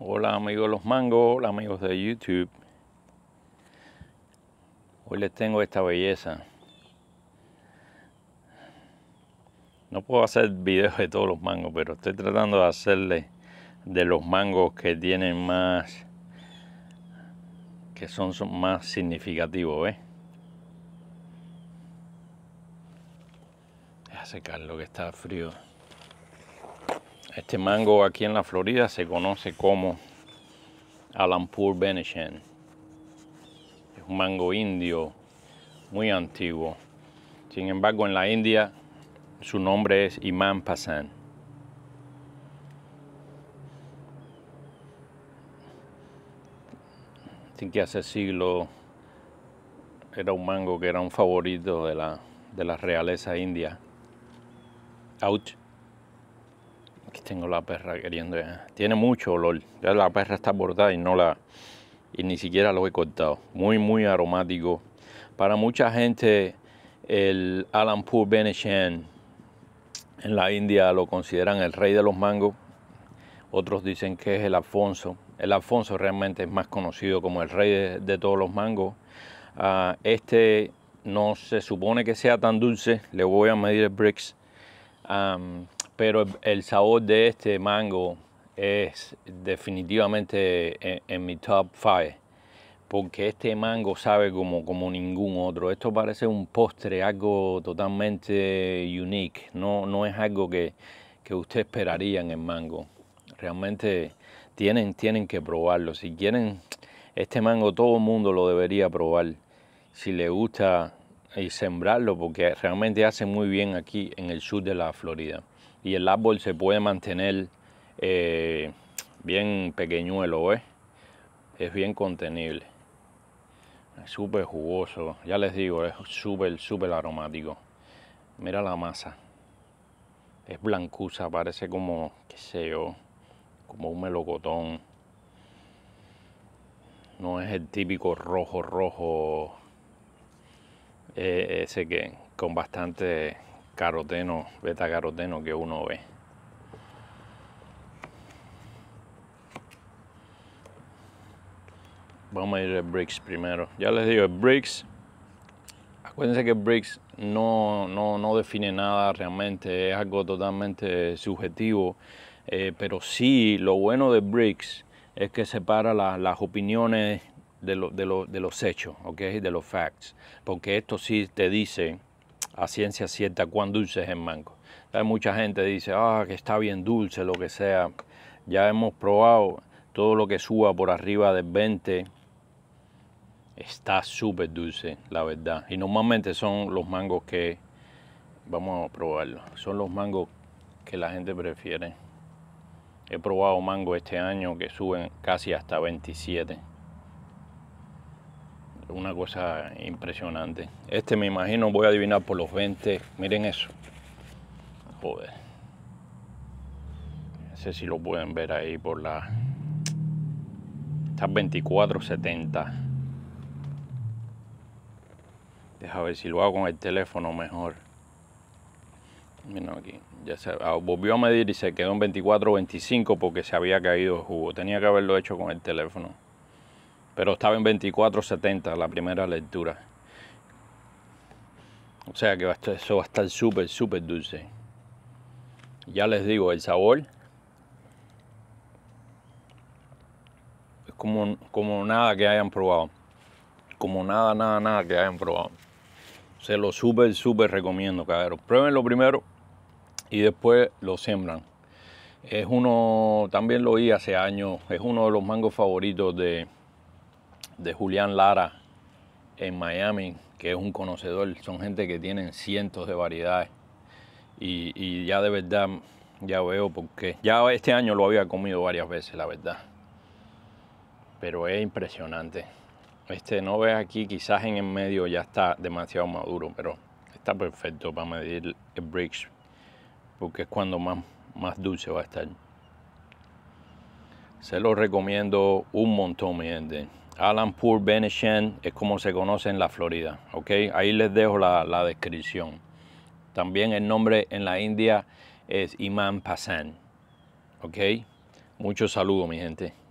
Hola amigos los mangos, hola amigos de YouTube. Hoy les tengo esta belleza. No puedo hacer videos de todos los mangos, pero estoy tratando de hacerle de los mangos que tienen más, que son, son más significativos, ¿ves? Deja lo que está frío. Este mango aquí en la Florida se conoce como Alampur Beneshen. Es un mango indio muy antiguo. Sin embargo, en la India su nombre es Imam Pasan. Así que hace siglos era un mango que era un favorito de la, de realeza india. Ouch tengo la perra queriendo. Tiene mucho olor. la perra está bordada y no la. Y ni siquiera lo he cortado. Muy, muy aromático. Para mucha gente, el Alampur Beneshen en la India lo consideran el rey de los mangos. Otros dicen que es el Alfonso. El Alfonso realmente es más conocido como el rey de, todos los mangos. Ah, este no se supone que sea tan dulce. Le voy a medir el Bricks pero el sabor de este mango es definitivamente en, mi top 5 porque este mango sabe como, como ningún otro. Esto parece un postre, algo totalmente unique, no, no es algo que, usted esperaría en el mango. Realmente tienen, tienen que probarlo. Si quieren este mango, todo el mundo lo debería probar. Si le gusta y eh, sembrarlo, porque realmente hace muy bien aquí en el sur de la Florida y el árbol se puede mantener eh, bien pequeñuelo, Es bien contenible. Es súper jugoso, ya les digo, es súper, súper aromático. Mira la masa. Es blancuza, parece como, qué sé yo, como un melocotón. No es el típico rojo, rojo, eh, ese que con bastante caroteno, beta caroteno que uno ve. Vamos a ir al Bricks primero. Ya les digo, el Bricks, acuérdense que Bricks no, no define nada realmente, es algo totalmente subjetivo, eh, pero sí lo bueno de Bricks es que separa las opiniones de, de, de los hechos, ¿ok? de los facts, porque esto sí te dice a ciencia cierta cuán dulce es el mango. Hay mucha gente dice, ah, que está bien dulce, lo que sea. Ya hemos probado todo lo que suba por arriba de 20. Está súper dulce, la verdad. Y normalmente son los mangos que, vamos a probarlo, son los mangos que la gente prefiere. He probado mango este año que suben casi hasta 27 una cosa impresionante. Este me imagino, voy a adivinar por los 20. Miren eso. Joder. No sé si lo pueden ver ahí por la... Está 24.70. Deja ver si lo hago con el teléfono mejor. aquí. Ya se ah, volvió a medir y se quedó en 24.25 porque se había caído el jugo. Tenía que haberlo hecho con el teléfono pero estaba en 24.70 la primera lectura. O sea que eso va a estar súper, súper dulce. Ya les digo, el sabor es como, como nada que hayan probado. Como nada, nada, nada que hayan probado. Se lo súper, súper recomiendo, cabrón. Pruébenlo primero y después lo siembran. Es uno, también lo vi hace años, es uno de los mangos favoritos de, de Julián Lara en Miami, que es un conocedor, son gente que tienen cientos de variedades. Y, ya de verdad, ya veo porque Ya este año lo había comido varias veces, la verdad. Pero es impresionante. Este no ves aquí, quizás en el medio ya está demasiado maduro, pero está perfecto para medir el bricks, porque es cuando más, más dulce va a estar. Se lo recomiendo un montón, mi gente. Alan Poor Beneshen es como se conoce en la Florida, okay. Ahí les dejo la, descripción. También el nombre en la India es Iman Pasan, okay. Muchos saludos, mi gente.